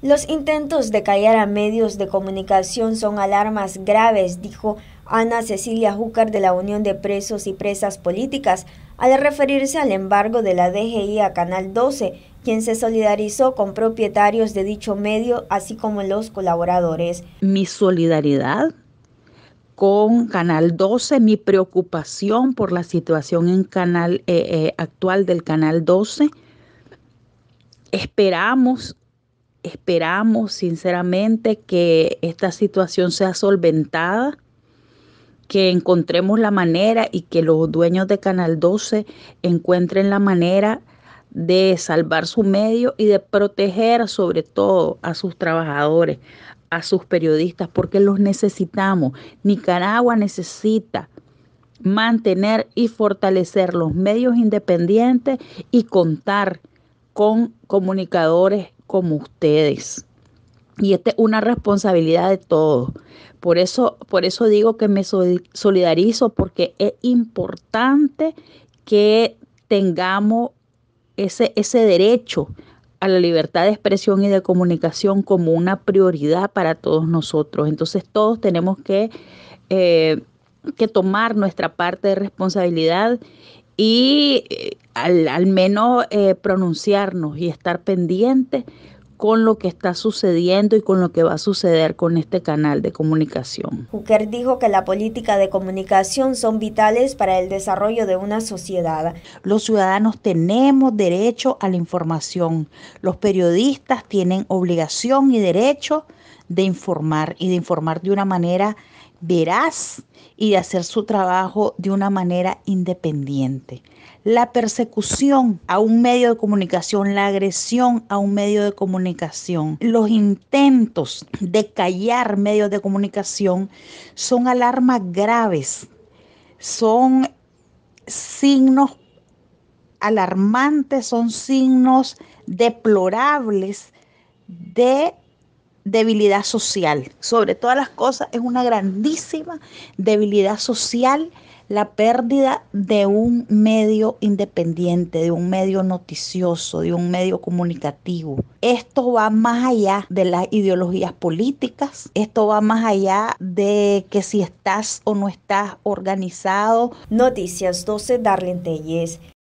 Los intentos de callar a medios de comunicación son alarmas graves, dijo Ana Cecilia Júcar de la Unión de Presos y Presas Políticas, al referirse al embargo de la DGI a Canal 12, quien se solidarizó con propietarios de dicho medio, así como los colaboradores. Mi solidaridad con Canal 12, mi preocupación por la situación en canal, eh, eh, actual del Canal 12. Esperamos Esperamos sinceramente que esta situación sea solventada, que encontremos la manera y que los dueños de Canal 12 encuentren la manera de salvar su medio y de proteger sobre todo a sus trabajadores, a sus periodistas, porque los necesitamos. Nicaragua necesita mantener y fortalecer los medios independientes y contar con comunicadores como ustedes. Y esta es una responsabilidad de todos. Por eso, por eso digo que me solidarizo, porque es importante que tengamos ese, ese derecho a la libertad de expresión y de comunicación como una prioridad para todos nosotros. Entonces todos tenemos que, eh, que tomar nuestra parte de responsabilidad y eh, al, menos eh, pronunciarnos y estar pendientes con lo que está sucediendo y con lo que va a suceder con este canal de comunicación. Juker dijo que la política de comunicación son vitales para el desarrollo de una sociedad. Los ciudadanos tenemos derecho a la información. Los periodistas tienen obligación y derecho de informar y de informar de una manera veraz y de hacer su trabajo de una manera independiente. La persecución a un medio de comunicación, la agresión a un medio de comunicación, los intentos de callar medios de comunicación son alarmas graves, son signos alarmantes, son signos deplorables de debilidad social. Sobre todas las cosas, es una grandísima debilidad social la pérdida de un medio independiente, de un medio noticioso, de un medio comunicativo. Esto va más allá de las ideologías políticas, esto va más allá de que si estás o no estás organizado. Noticias 12, Darlene Telles.